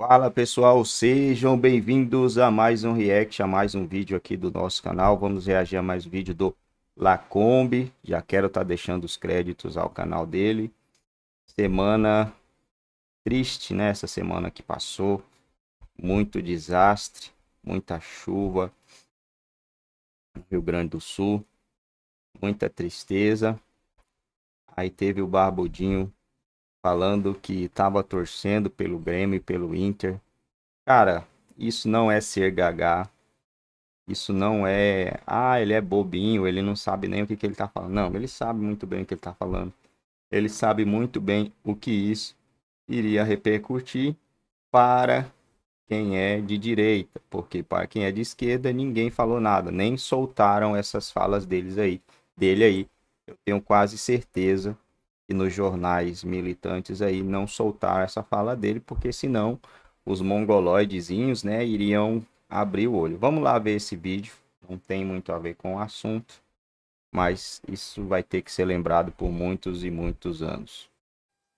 Fala pessoal, sejam bem-vindos a mais um react, a mais um vídeo aqui do nosso canal. Vamos reagir a mais um vídeo do Lacombe. Já quero estar tá deixando os créditos ao canal dele. Semana triste, né? Essa semana que passou. Muito desastre, muita chuva. No Rio Grande do Sul. Muita tristeza. Aí teve o Barbudinho falando que estava torcendo pelo Grêmio e pelo Inter. Cara, isso não é ser gaga. Isso não é, ah, ele é bobinho, ele não sabe nem o que, que ele está falando. Não, ele sabe muito bem o que ele está falando. Ele sabe muito bem o que isso iria repercutir para quem é de direita, porque para quem é de esquerda ninguém falou nada, nem soltaram essas falas deles aí, dele aí. Eu tenho quase certeza e nos jornais militantes aí não soltar essa fala dele, porque senão os mongoloidezinhos, né, iriam abrir o olho. Vamos lá ver esse vídeo, não tem muito a ver com o assunto, mas isso vai ter que ser lembrado por muitos e muitos anos.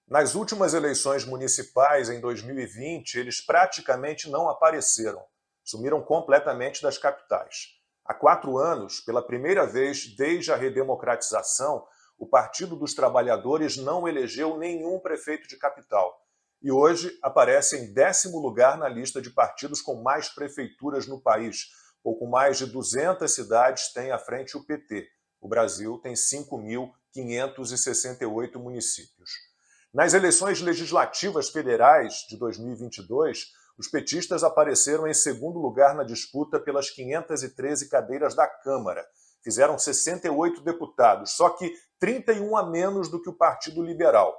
Nas últimas eleições municipais em 2020, eles praticamente não apareceram, sumiram completamente das capitais. Há quatro anos, pela primeira vez desde a redemocratização, o Partido dos Trabalhadores não elegeu nenhum prefeito de capital e hoje aparece em décimo lugar na lista de partidos com mais prefeituras no país. Pouco mais de 200 cidades têm à frente o PT. O Brasil tem 5.568 municípios. Nas eleições legislativas federais de 2022, os petistas apareceram em segundo lugar na disputa pelas 513 cadeiras da Câmara. Fizeram 68 deputados, só que 31 a menos do que o Partido Liberal.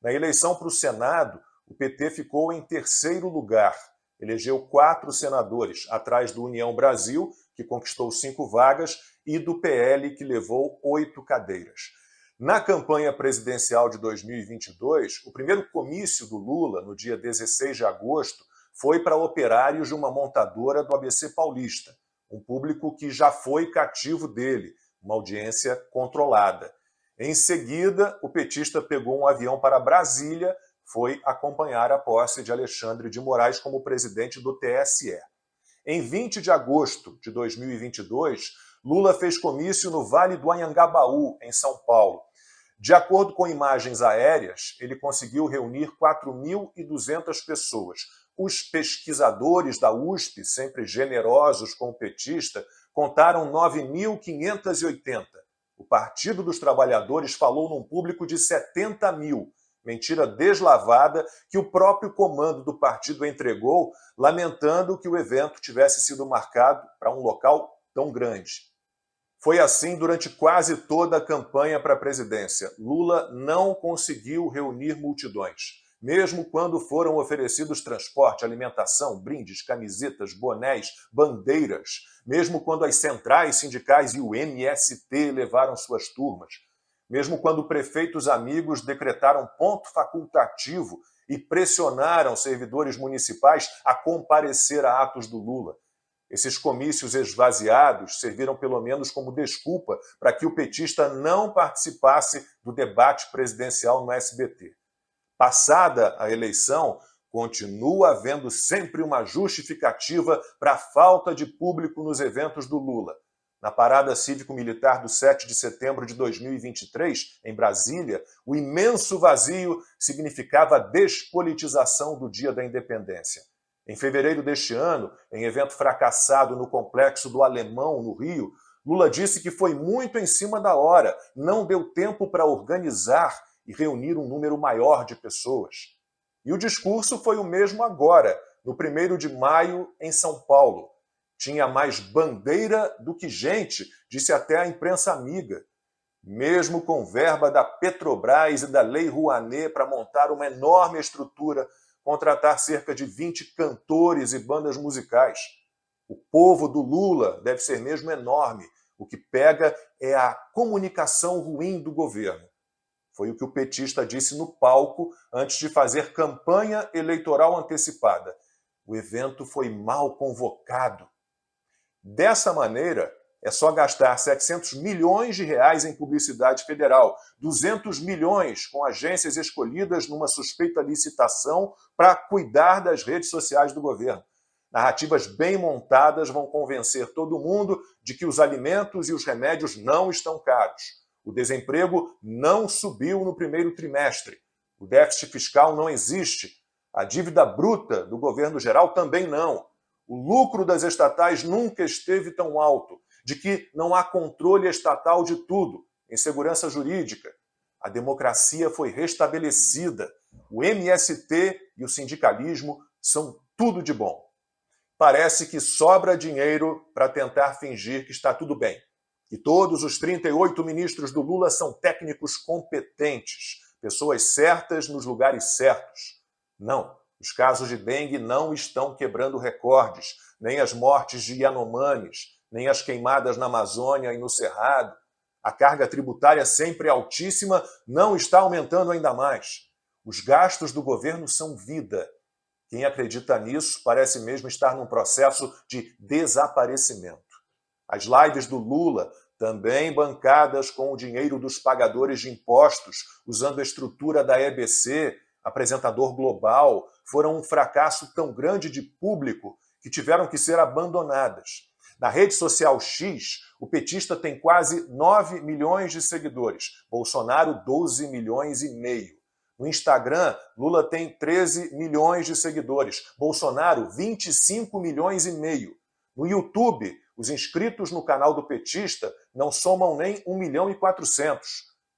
Na eleição para o Senado, o PT ficou em terceiro lugar. Elegeu quatro senadores, atrás do União Brasil, que conquistou cinco vagas, e do PL, que levou oito cadeiras. Na campanha presidencial de 2022, o primeiro comício do Lula, no dia 16 de agosto, foi para operários de uma montadora do ABC Paulista, um público que já foi cativo dele, uma audiência controlada. Em seguida, o petista pegou um avião para Brasília, foi acompanhar a posse de Alexandre de Moraes como presidente do TSE. Em 20 de agosto de 2022, Lula fez comício no Vale do Anhangabaú, em São Paulo. De acordo com imagens aéreas, ele conseguiu reunir 4.200 pessoas. Os pesquisadores da USP, sempre generosos com o petista, contaram 9.580 o Partido dos Trabalhadores falou num público de 70 mil, mentira deslavada que o próprio comando do partido entregou, lamentando que o evento tivesse sido marcado para um local tão grande. Foi assim durante quase toda a campanha para a presidência. Lula não conseguiu reunir multidões mesmo quando foram oferecidos transporte, alimentação, brindes, camisetas, bonés, bandeiras, mesmo quando as centrais sindicais e o MST levaram suas turmas, mesmo quando prefeitos amigos decretaram ponto facultativo e pressionaram servidores municipais a comparecer a atos do Lula. Esses comícios esvaziados serviram pelo menos como desculpa para que o petista não participasse do debate presidencial no SBT. Passada a eleição, continua havendo sempre uma justificativa para a falta de público nos eventos do Lula. Na parada cívico-militar do 7 de setembro de 2023, em Brasília, o imenso vazio significava a despolitização do Dia da Independência. Em fevereiro deste ano, em evento fracassado no Complexo do Alemão, no Rio, Lula disse que foi muito em cima da hora, não deu tempo para organizar e reunir um número maior de pessoas. E o discurso foi o mesmo agora, no 1 de maio, em São Paulo. Tinha mais bandeira do que gente, disse até a imprensa amiga. Mesmo com verba da Petrobras e da Lei Rouanet para montar uma enorme estrutura, contratar cerca de 20 cantores e bandas musicais. O povo do Lula deve ser mesmo enorme. O que pega é a comunicação ruim do governo. Foi o que o petista disse no palco antes de fazer campanha eleitoral antecipada. O evento foi mal convocado. Dessa maneira, é só gastar 700 milhões de reais em publicidade federal, 200 milhões com agências escolhidas numa suspeita licitação para cuidar das redes sociais do governo. Narrativas bem montadas vão convencer todo mundo de que os alimentos e os remédios não estão caros. O desemprego não subiu no primeiro trimestre. O déficit fiscal não existe. A dívida bruta do governo geral também não. O lucro das estatais nunca esteve tão alto. De que não há controle estatal de tudo. Em segurança jurídica. A democracia foi restabelecida. O MST e o sindicalismo são tudo de bom. Parece que sobra dinheiro para tentar fingir que está tudo bem. E todos os 38 ministros do Lula são técnicos competentes, pessoas certas nos lugares certos. Não, os casos de dengue não estão quebrando recordes, nem as mortes de Yanomamis, nem as queimadas na Amazônia e no Cerrado. A carga tributária sempre altíssima não está aumentando ainda mais. Os gastos do governo são vida. Quem acredita nisso parece mesmo estar num processo de desaparecimento. As lives do Lula, também bancadas com o dinheiro dos pagadores de impostos, usando a estrutura da EBC, apresentador global, foram um fracasso tão grande de público que tiveram que ser abandonadas. Na rede social X, o petista tem quase 9 milhões de seguidores, Bolsonaro 12 milhões e meio. No Instagram, Lula tem 13 milhões de seguidores, Bolsonaro 25 milhões e meio. No YouTube, os inscritos no canal do Petista não somam nem 1 milhão e 400.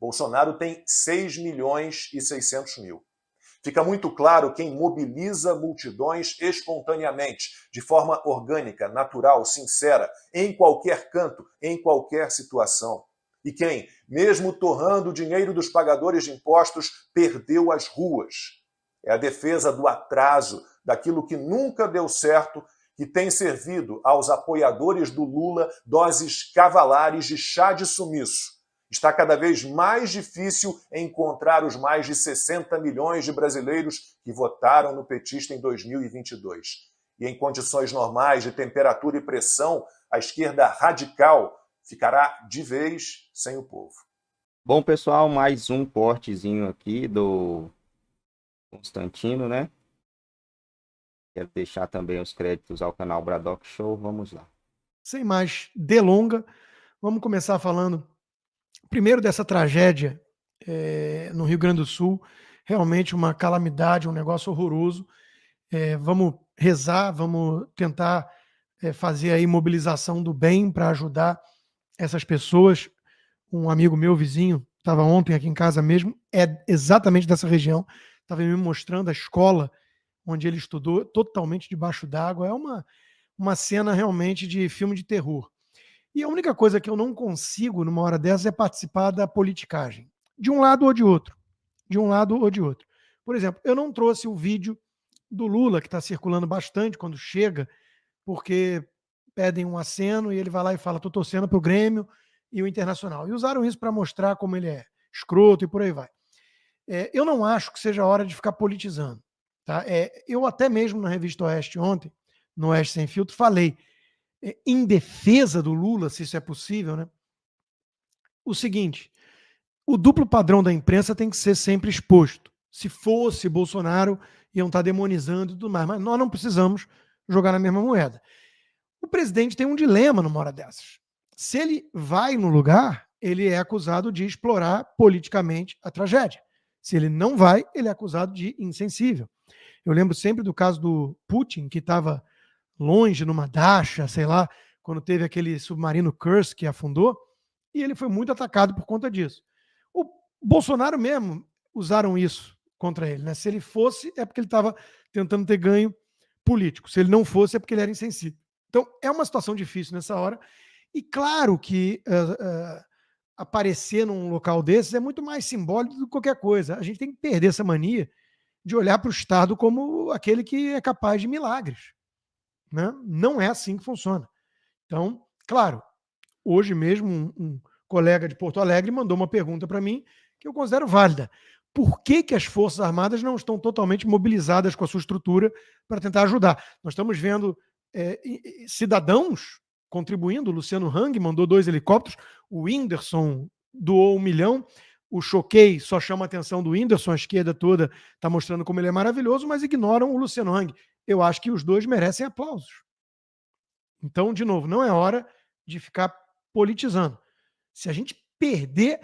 Bolsonaro tem 6 milhões e 600 mil. Fica muito claro quem mobiliza multidões espontaneamente, de forma orgânica, natural, sincera, em qualquer canto, em qualquer situação. E quem, mesmo torrando o dinheiro dos pagadores de impostos, perdeu as ruas. É a defesa do atraso, daquilo que nunca deu certo que tem servido aos apoiadores do Lula doses cavalares de chá de sumiço. Está cada vez mais difícil encontrar os mais de 60 milhões de brasileiros que votaram no petista em 2022. E em condições normais de temperatura e pressão, a esquerda radical ficará de vez sem o povo. Bom, pessoal, mais um cortezinho aqui do Constantino, né? Quero deixar também os créditos ao canal Bradock Show. Vamos lá. Sem mais delonga, vamos começar falando primeiro dessa tragédia é, no Rio Grande do Sul. Realmente uma calamidade, um negócio horroroso. É, vamos rezar, vamos tentar é, fazer a mobilização do bem para ajudar essas pessoas. Um amigo meu, vizinho, estava ontem aqui em casa mesmo, é exatamente dessa região, estava me mostrando a escola onde ele estudou totalmente debaixo d'água. É uma, uma cena realmente de filme de terror. E a única coisa que eu não consigo numa hora dessas é participar da politicagem, de um lado ou de outro. De um lado ou de outro. Por exemplo, eu não trouxe o vídeo do Lula, que está circulando bastante quando chega, porque pedem um aceno e ele vai lá e fala: estou torcendo para o Grêmio e o Internacional. E usaram isso para mostrar como ele é escroto e por aí vai. É, eu não acho que seja hora de ficar politizando. Tá? É, eu até mesmo na revista Oeste ontem, no Oeste Sem Filtro, falei é, em defesa do Lula, se isso é possível, né? o seguinte: o duplo padrão da imprensa tem que ser sempre exposto. Se fosse Bolsonaro, iam estar tá demonizando e tudo mais, mas nós não precisamos jogar na mesma moeda. O presidente tem um dilema numa hora dessas. Se ele vai no lugar, ele é acusado de explorar politicamente a tragédia. Se ele não vai, ele é acusado de insensível. Eu lembro sempre do caso do Putin, que estava longe numa dacha, sei lá, quando teve aquele submarino Kursk que afundou, e ele foi muito atacado por conta disso. O Bolsonaro mesmo usaram isso contra ele, né? Se ele fosse, é porque ele estava tentando ter ganho político. Se ele não fosse, é porque ele era insensível. Então, é uma situação difícil nessa hora. E claro que uh, uh, aparecer num local desses é muito mais simbólico do que qualquer coisa. A gente tem que perder essa mania de olhar para o Estado como aquele que é capaz de milagres. Né? Não é assim que funciona. Então, claro, hoje mesmo um, um colega de Porto Alegre mandou uma pergunta para mim que eu considero válida. Por que, que as Forças Armadas não estão totalmente mobilizadas com a sua estrutura para tentar ajudar? Nós estamos vendo é, cidadãos contribuindo. O Luciano Hang mandou dois helicópteros, o Whindersson doou um milhão o choquei, só chama a atenção do Whindersson, a esquerda toda está mostrando como ele é maravilhoso, mas ignoram o Luciano Hang. Eu acho que os dois merecem aplausos. Então, de novo, não é hora de ficar politizando. Se a gente perder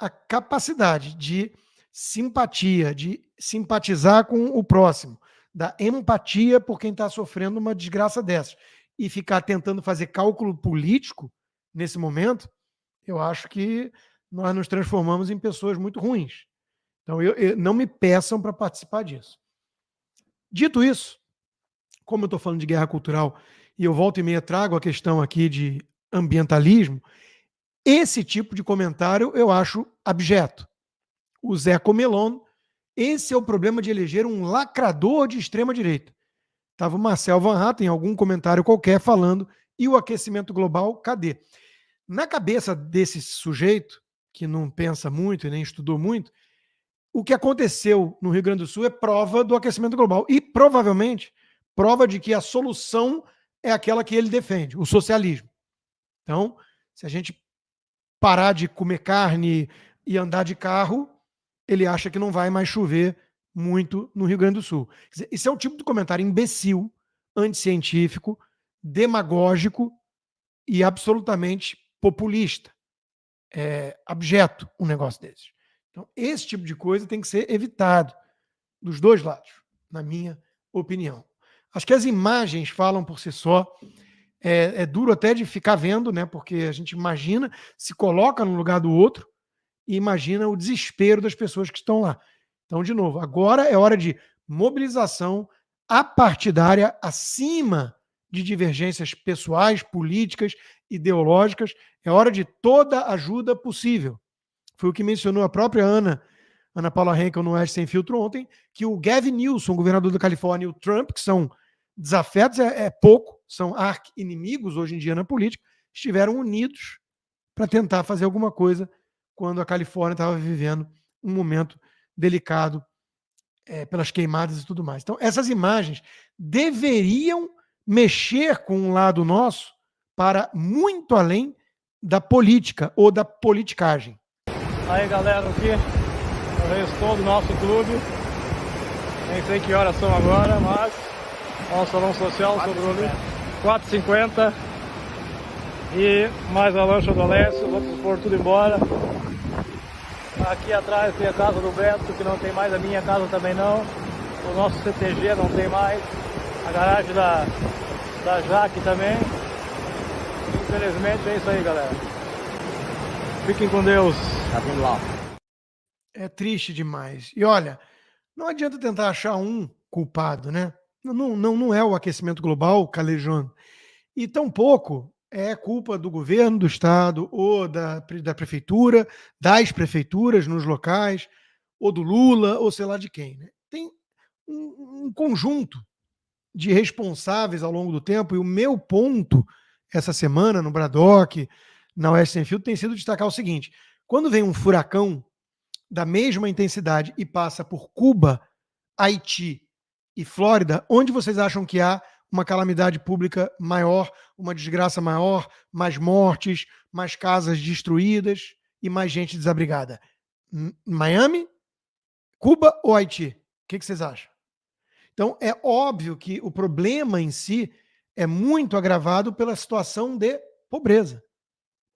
a capacidade de simpatia, de simpatizar com o próximo, da empatia por quem está sofrendo uma desgraça dessas, e ficar tentando fazer cálculo político nesse momento, eu acho que nós nos transformamos em pessoas muito ruins. Então, eu, eu não me peçam para participar disso. Dito isso, como eu estou falando de guerra cultural e eu volto e meia trago a questão aqui de ambientalismo, esse tipo de comentário eu acho abjeto. O Zé Comelon, esse é o problema de eleger um lacrador de extrema-direita. Estava o Marcel Van Hatten em algum comentário qualquer falando e o aquecimento global, cadê? Na cabeça desse sujeito, que não pensa muito e nem estudou muito, o que aconteceu no Rio Grande do Sul é prova do aquecimento global e provavelmente prova de que a solução é aquela que ele defende, o socialismo. Então, se a gente parar de comer carne e andar de carro, ele acha que não vai mais chover muito no Rio Grande do Sul. Esse é o tipo de comentário imbecil, anticientífico, demagógico e absolutamente populista é, abjeto um negócio desses. Então, esse tipo de coisa tem que ser evitado dos dois lados, na minha opinião. Acho que as imagens falam por si só. É, é, duro até de ficar vendo, né? Porque a gente imagina, se coloca no lugar do outro e imagina o desespero das pessoas que estão lá. Então, de novo, agora é hora de mobilização apartidária acima de divergências pessoais, políticas ideológicas, é hora de toda ajuda possível. Foi o que mencionou a própria Ana, Ana Paula Henkel no Oeste Sem Filtro ontem, que o Gavin Newsom, governador da Califórnia, e o Trump, que são desafetos, é, é pouco, são arqui-inimigos hoje em dia na política, estiveram unidos para tentar fazer alguma coisa quando a Califórnia estava vivendo um momento delicado é, pelas queimadas e tudo mais. Então, essas imagens deveriam mexer com um lado nosso para muito além da política ou da politicagem. Aí galera, aqui eu restou do nosso clube. Nem sei que horas são agora, mas nosso é salão social 4h50. e mais a lancha do Alessio, vamos pôr tudo embora. Aqui atrás tem a casa do Beto, que não tem mais, a minha casa também não. O nosso CTG não tem mais, a garagem da, da Jaque também. Infelizmente é isso aí, galera. Fiquem com Deus. Tá vindo lá. É triste demais. E olha, não adianta tentar achar um culpado, né? Não, não, não é o aquecimento global, Calejone. E tampouco é culpa do governo do estado ou da, da prefeitura, das prefeituras nos locais, ou do Lula, ou sei lá de quem. Né? Tem um, um conjunto de responsáveis ao longo do tempo, e o meu ponto essa semana no Braddock, na West Enfield, tem sido destacar o seguinte: quando vem um furacão da mesma intensidade e passa por Cuba, Haiti e Flórida, onde vocês acham que há uma calamidade pública maior, uma desgraça maior, mais mortes, mais casas destruídas e mais gente desabrigada? Miami, Cuba ou Haiti? O que vocês acham? Então, é óbvio que o problema em si é muito agravado pela situação de pobreza,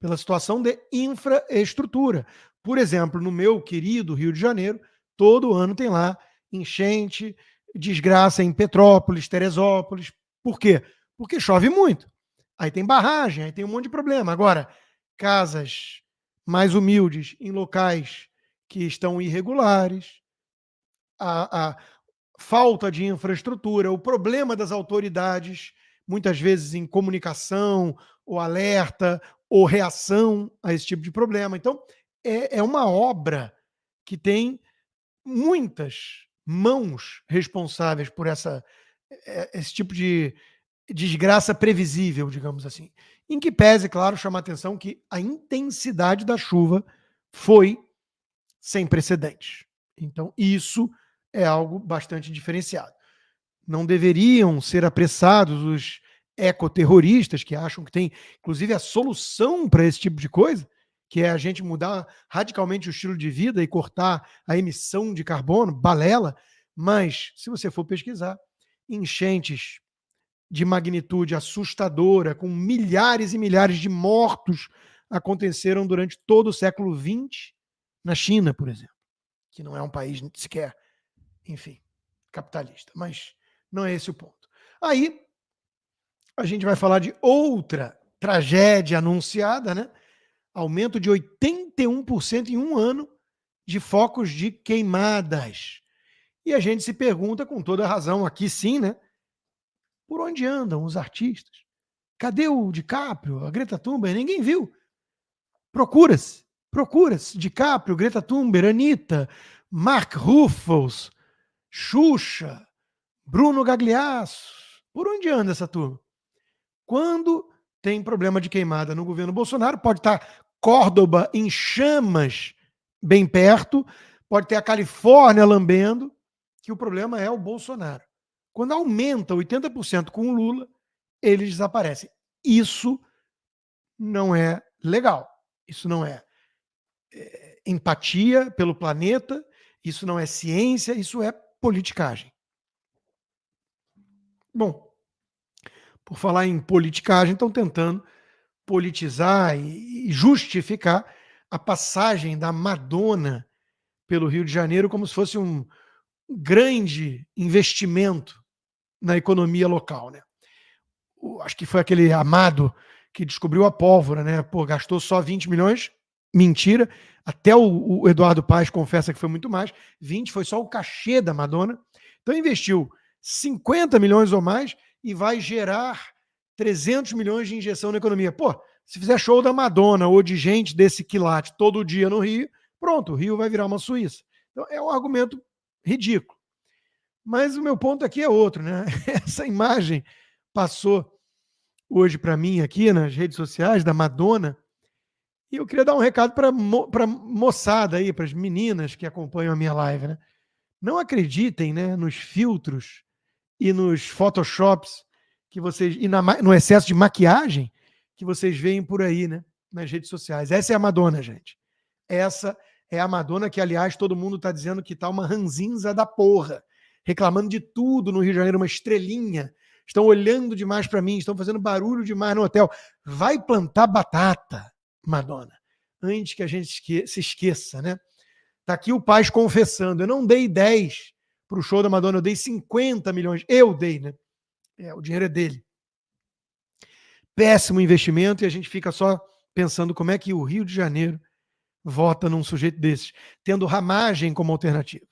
pela situação de infraestrutura. Por exemplo, no meu querido Rio de Janeiro, todo ano tem lá enchente, desgraça em Petrópolis, Teresópolis. Por quê? Porque chove muito. Aí tem barragem, aí tem um monte de problema. Agora, casas mais humildes em locais que estão irregulares, a, a falta de infraestrutura, o problema das autoridades muitas vezes em comunicação, ou alerta, ou reação a esse tipo de problema. Então, é, é uma obra que tem muitas mãos responsáveis por essa, é, é, esse tipo de desgraça previsível, digamos assim. Em que pese, claro, chamar atenção que a intensidade da chuva foi sem precedentes. Então, isso é algo bastante diferenciado não deveriam ser apressados os ecoterroristas que acham que tem, inclusive, a solução para esse tipo de coisa, que é a gente mudar radicalmente o estilo de vida e cortar a emissão de carbono, balela. Mas, se você for pesquisar, enchentes de magnitude assustadora, com milhares e milhares de mortos, aconteceram durante todo o século XX na China, por exemplo, que não é um país sequer, enfim, capitalista. Mas não é esse o ponto. Aí a gente vai falar de outra tragédia anunciada, né? Aumento de 81% em um ano de focos de queimadas. E a gente se pergunta, com toda razão, aqui sim, né? Por onde andam os artistas? Cadê o DiCaprio, a Greta Thunberg? Ninguém viu. Procura-se, procura-se. DiCaprio, Greta Thunberg, Anitta, Mark Ruffles, Xuxa, Bruno Gagliasso. Por onde anda essa turma? Quando tem problema de queimada no governo Bolsonaro, pode estar Córdoba em chamas bem perto, pode ter a Califórnia lambendo, que o problema é o Bolsonaro. Quando aumenta 80% com o Lula, eles desaparecem. Isso não é legal. Isso não é, é empatia pelo planeta, isso não é ciência, isso é politicagem. Bom, por falar em politicagem, estão tentando politizar e justificar a passagem da Madonna pelo Rio de Janeiro como se fosse um grande investimento na economia local, né? Acho que foi aquele amado que descobriu a pólvora, né? Pô, gastou só 20 milhões. Mentira. Até o, o Eduardo Paz confessa que foi muito mais. 20 foi só o cachê da Madonna. Então investiu 50 milhões ou mais e vai gerar 300 milhões de injeção na economia. Pô, se fizer show da Madonna ou de gente desse quilate todo dia no Rio, pronto, o Rio vai virar uma Suíça. Então é um argumento ridículo. Mas o meu ponto aqui é outro, né? Essa imagem passou hoje para mim aqui nas redes sociais da Madonna. E eu queria dar um recado para mo a moçada aí, para as meninas que acompanham a minha live, né? Não acreditem né, nos filtros e nos photoshops que vocês e na, no excesso de maquiagem que vocês veem por aí, né, nas redes sociais. Essa é a Madonna, gente. Essa é a Madonna que, aliás, todo mundo está dizendo que tá uma ranzinza da porra, reclamando de tudo no Rio de Janeiro, uma estrelinha. Estão olhando demais para mim, estão fazendo barulho demais no hotel. Vai plantar batata, Madonna, antes que a gente se esqueça, né? Tá aqui o Paz confessando, eu não dei 10 para o show da Madonna, eu dei 50 milhões. Eu dei, né? É, o dinheiro é dele. Péssimo investimento e a gente fica só pensando como é que o Rio de Janeiro vota num sujeito desses, tendo ramagem como alternativa.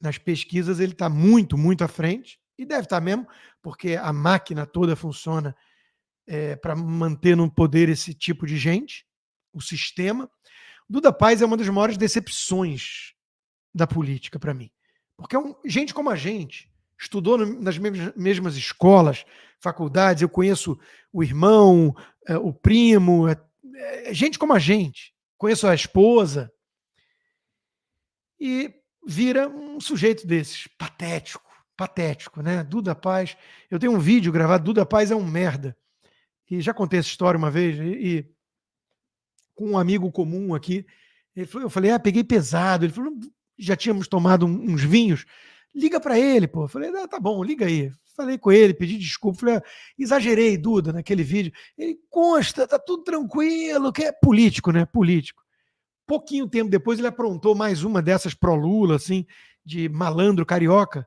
Nas pesquisas ele está muito, muito à frente, e deve estar tá mesmo, porque a máquina toda funciona é, para manter no poder esse tipo de gente, o sistema. Duda Paz é uma das maiores decepções da política para mim. Porque é um, gente como a gente estudou nas mesmas escolas, faculdades. Eu conheço o irmão, é, o primo, é, é gente como a gente. Conheço a esposa. E vira um sujeito desses, patético, patético, né? Duda Paz. Eu tenho um vídeo gravado, Duda Paz é um merda. E já contei essa história uma vez, e, e com um amigo comum aqui, ele falou, eu falei, ah, peguei pesado. Ele falou, já tínhamos tomado uns vinhos. Liga para ele, pô. Falei, ah, tá bom, liga aí. Falei com ele, pedi desculpa. Falei, ah, exagerei, Duda, naquele vídeo. Ele consta, tá tudo tranquilo, que é político, né? Político. Pouquinho tempo depois, ele aprontou mais uma dessas pró-Lula, assim, de malandro carioca.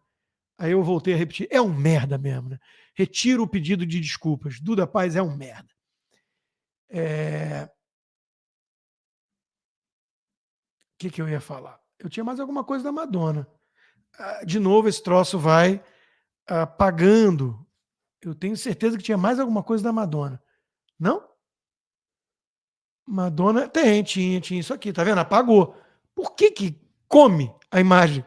Aí eu voltei a repetir: é um merda mesmo, né? Retiro o pedido de desculpas. Duda Paz é um merda. É... O que, que eu ia falar? Eu tinha mais alguma coisa da Madonna. Ah, de novo, esse troço vai apagando. Ah, eu tenho certeza que tinha mais alguma coisa da Madonna. Não? Madonna tem, tinha, tinha isso aqui, tá vendo? Apagou. Por que que come a imagem?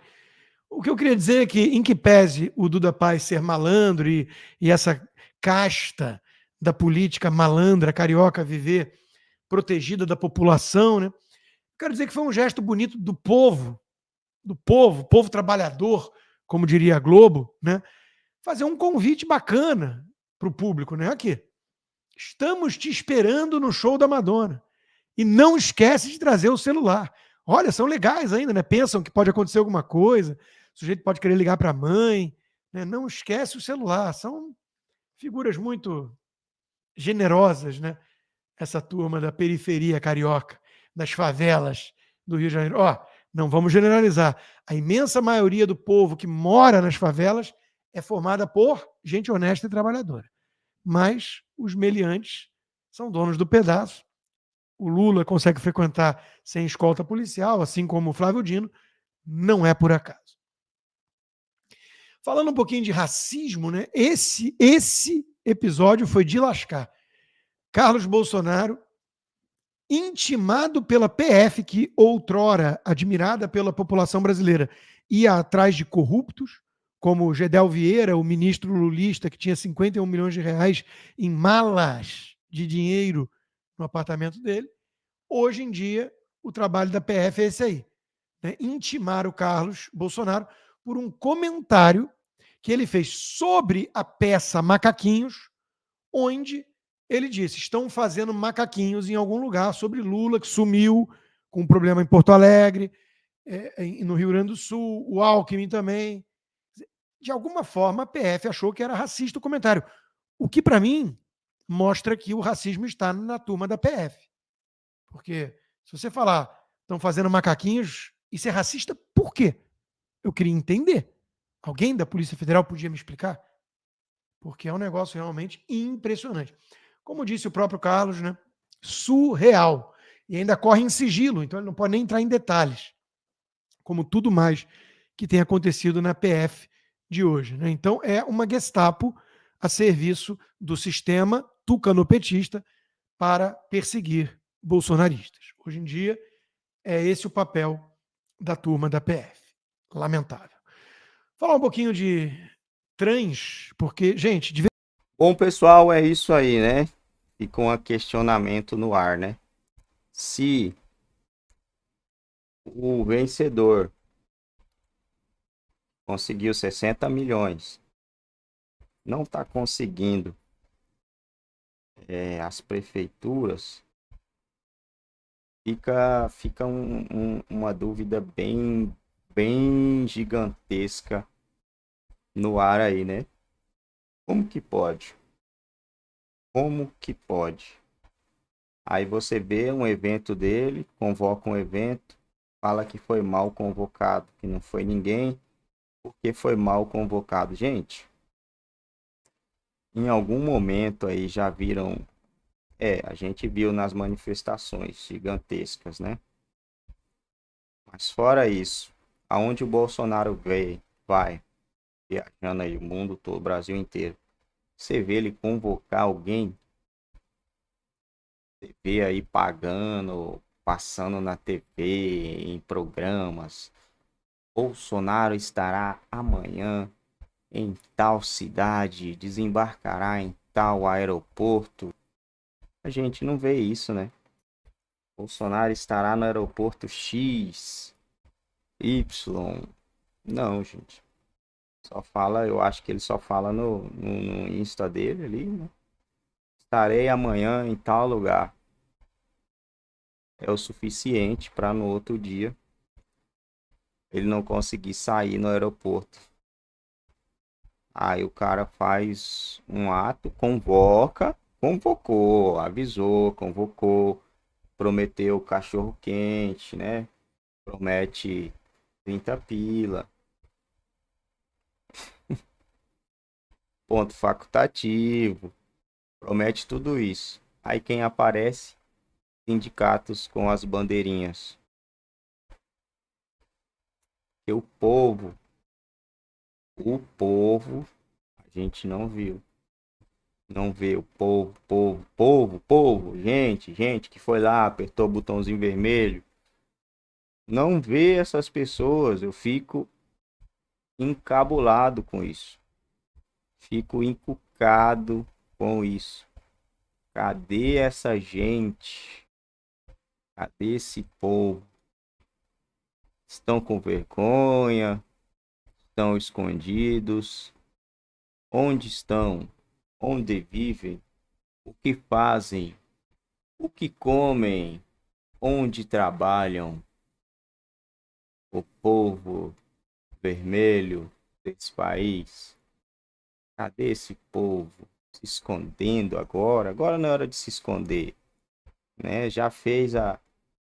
O que eu queria dizer é que, em que pese o Duda Paz ser malandro e, e essa casta da política malandra carioca viver protegida da população, né? Quero dizer que foi um gesto bonito do povo, do povo, povo trabalhador, como diria a Globo, né? Fazer um convite bacana para o público, né? Aqui. Estamos te esperando no show da Madonna. E não esquece de trazer o celular. Olha, são legais ainda, né? Pensam que pode acontecer alguma coisa, o sujeito pode querer ligar para a mãe, né? Não esquece o celular. São figuras muito generosas, né? Essa turma da periferia carioca das favelas do Rio de Janeiro. Ó, não vamos generalizar. A imensa maioria do povo que mora nas favelas é formada por gente honesta e trabalhadora. Mas os meliantes são donos do pedaço. O Lula consegue frequentar sem escolta policial, assim como o Flávio Dino. Não é por acaso. Falando um pouquinho de racismo, né? Esse, esse episódio foi de lascar. Carlos Bolsonaro intimado pela PF, que outrora admirada pela população brasileira, ia atrás de corruptos, como Gedel Vieira, o ministro lulista, que tinha 51 milhões de reais em malas de dinheiro no apartamento dele. Hoje em dia, o trabalho da PF é esse aí: né? intimar o Carlos Bolsonaro por um comentário que ele fez sobre a peça Macaquinhos, onde ele disse: estão fazendo macaquinhos em algum lugar sobre Lula, que sumiu com um problema em Porto Alegre, é, é, no Rio Grande do Sul, o Alckmin também. De alguma forma, a PF achou que era racista o comentário. O que, para mim, mostra que o racismo está na turma da PF. Porque se você falar, estão fazendo macaquinhos, isso é racista, por quê? Eu queria entender. Alguém da Polícia Federal podia me explicar? Porque é um negócio realmente impressionante como disse o próprio Carlos, né? surreal. E ainda corre em sigilo, então ele não pode nem entrar em detalhes, como tudo mais que tem acontecido na PF de hoje. Né? Então é uma Gestapo a serviço do sistema tucanopetista para perseguir bolsonaristas. Hoje em dia é esse o papel da turma da PF. Lamentável. Falar um pouquinho de trans, porque, gente, de Bom, pessoal, é isso aí, né? E com a questionamento no ar, né? Se o vencedor conseguiu 60 milhões, não está conseguindo é, as prefeituras, fica, fica um, um, uma dúvida bem, bem gigantesca no ar aí, né? Como que pode? Como que pode? Aí você vê um evento dele, convoca um evento, fala que foi mal convocado, que não foi ninguém, porque foi mal convocado. Gente, em algum momento aí já viram. É, a gente viu nas manifestações gigantescas, né? Mas fora isso, aonde o Bolsonaro veio, vai? viajando aí o mundo todo, o Brasil inteiro. Você vê ele convocar alguém, você vê aí pagando, passando na TV, em programas. Bolsonaro estará amanhã em tal cidade, desembarcará em tal aeroporto. A gente não vê isso, né? Bolsonaro estará no aeroporto X, Y. Não, gente. Só fala, eu acho que ele só fala no, no, no Insta dele ali, né? Estarei amanhã em tal lugar. É o suficiente para no outro dia ele não conseguir sair no aeroporto. Aí o cara faz um ato, convoca, convocou, avisou, convocou, prometeu cachorro quente, né? Promete 30 pila. ponto facultativo, promete tudo isso. Aí quem aparece? Sindicatos com as bandeirinhas. E o povo, o povo, a gente não viu. Não vê o povo, povo, povo, povo, gente, gente que foi lá, apertou o botãozinho vermelho. Não vê essas pessoas, eu fico encabulado com isso. Fico encucado com isso. Cadê essa gente? Cadê esse povo? Estão com vergonha? Estão escondidos? Onde estão? Onde vivem? O que fazem? O que comem? Onde trabalham? O povo vermelho desse país Cadê esse povo? Se escondendo agora. Agora não é hora de se esconder. Né? Já fez a,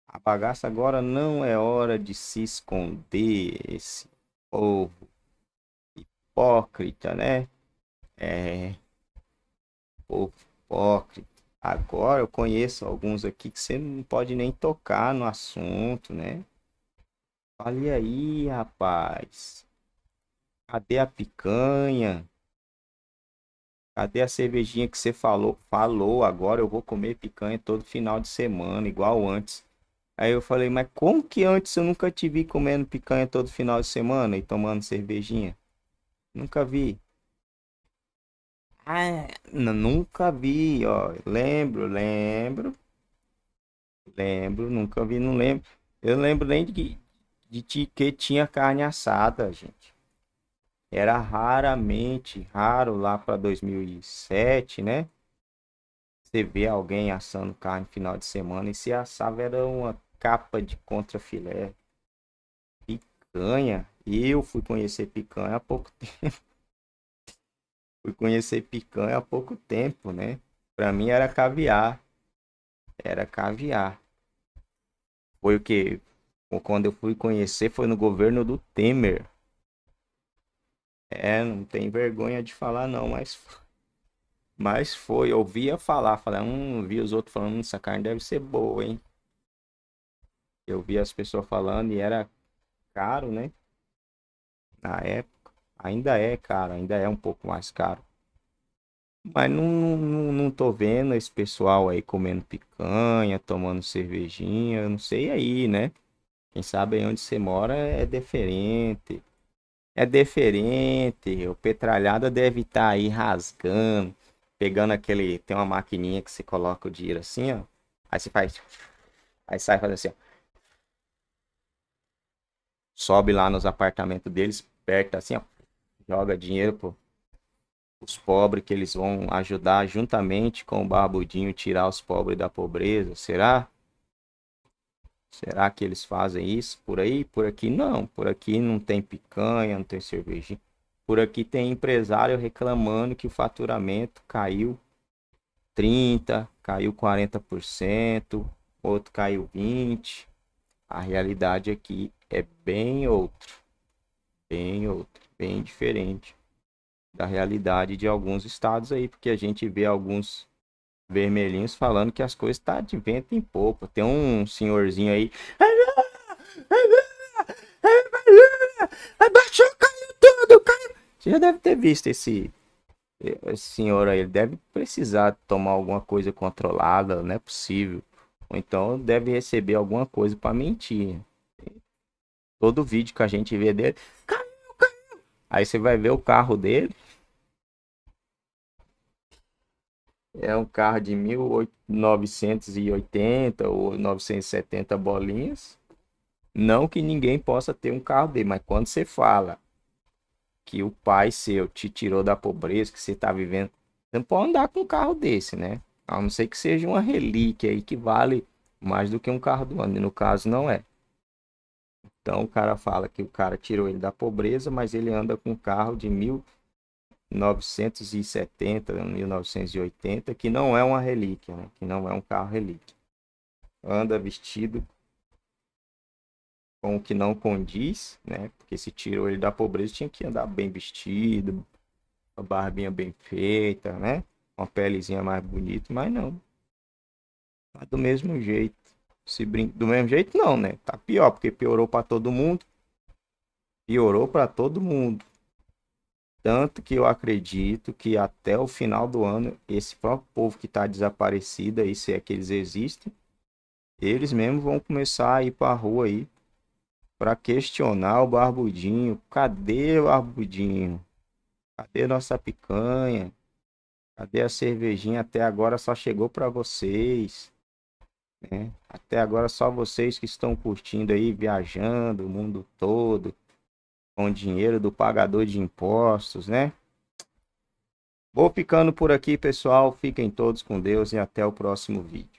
a bagaça, agora não é hora de se esconder. Esse povo hipócrita, né? É. Povo hipócrita. Agora eu conheço alguns aqui que você não pode nem tocar no assunto, né? Olha aí, rapaz. Cadê a picanha? Cadê a cervejinha que você falou? Falou, agora eu vou comer picanha todo final de semana, igual antes. Aí eu falei, mas como que antes eu nunca te vi comendo picanha todo final de semana e tomando cervejinha? Nunca vi. Ah, nunca vi, ó. Lembro, lembro. Lembro, nunca vi, não lembro. Eu lembro nem de, que de que tinha carne assada, gente era raramente raro lá para 2007, né? Você vê alguém assando carne final de semana e se assava era uma capa de contrafilé, picanha. Eu fui conhecer picanha há pouco tempo. fui conhecer picanha há pouco tempo, né? Para mim era caviar. Era caviar. Foi o que quando eu fui conhecer foi no governo do Temer é, não tem vergonha de falar não, mas mas foi, eu ouvia falar, falar, um, via os outros falando, essa carne deve ser boa, hein? Eu via as pessoas falando e era caro, né? Na época, ainda é caro, ainda é um pouco mais caro. Mas não, não, não tô vendo esse pessoal aí comendo picanha, tomando cervejinha, não sei aí, né? Quem sabe aí onde você mora é diferente é diferente. O petralhada deve estar tá aí rasgando, pegando aquele. Tem uma maquininha que você coloca o dinheiro assim, ó. Aí você faz. Aí sai fazendo assim, ó. Sobe lá nos apartamentos deles, perto assim, ó. Joga dinheiro pro, os pobres que eles vão ajudar juntamente com o Barbudinho tirar os pobres da pobreza, será? Será que eles fazem isso por aí? Por aqui não. Por aqui não tem picanha, não tem cervejinha. Por aqui tem empresário reclamando que o faturamento caiu 30%, caiu 40%, outro caiu 20%. A realidade aqui é bem outra. Bem outra. Bem diferente da realidade de alguns estados aí, porque a gente vê alguns vermelhinhos falando que as coisas tá de vento em pouco. Tem um senhorzinho aí. Abaixou, caiu tudo, caiu. Você já deve ter visto esse, esse senhor aí. Ele deve precisar tomar alguma coisa controlada, não é possível. Ou então deve receber alguma coisa para mentir. Todo vídeo que a gente vê dele. Caiu, caiu. Aí você vai ver o carro dele É um carro de 1980 ou 970 bolinhas. Não que ninguém possa ter um carro dele, mas quando você fala que o pai seu te tirou da pobreza, que você está vivendo, você não pode andar com um carro desse, né? A não ser que seja uma relíquia aí que vale mais do que um carro do ano. E no caso, não é. Então o cara fala que o cara tirou ele da pobreza, mas ele anda com um carro de mil 1970, 1980, que não é uma relíquia, né? que não é um carro relíquia. Anda vestido com o que não condiz, né? porque se tirou ele da pobreza, tinha que andar bem vestido, a barbinha bem feita, né? uma pelezinha mais bonita, mas não. Mas tá do mesmo jeito. Se brin... Do mesmo jeito não, né? Tá pior, porque piorou para todo mundo. Piorou para todo mundo. Tanto que eu acredito que até o final do ano, esse próprio povo que está desaparecido aí, se é que eles existem, eles mesmos vão começar a ir para a rua aí para questionar o Barbudinho. Cadê o Barbudinho? Cadê nossa picanha? Cadê a cervejinha? Até agora só chegou para vocês. Né? Até agora só vocês que estão curtindo aí, viajando o mundo todo com o dinheiro do pagador de impostos, né? Vou ficando por aqui, pessoal. Fiquem todos com Deus e até o próximo vídeo.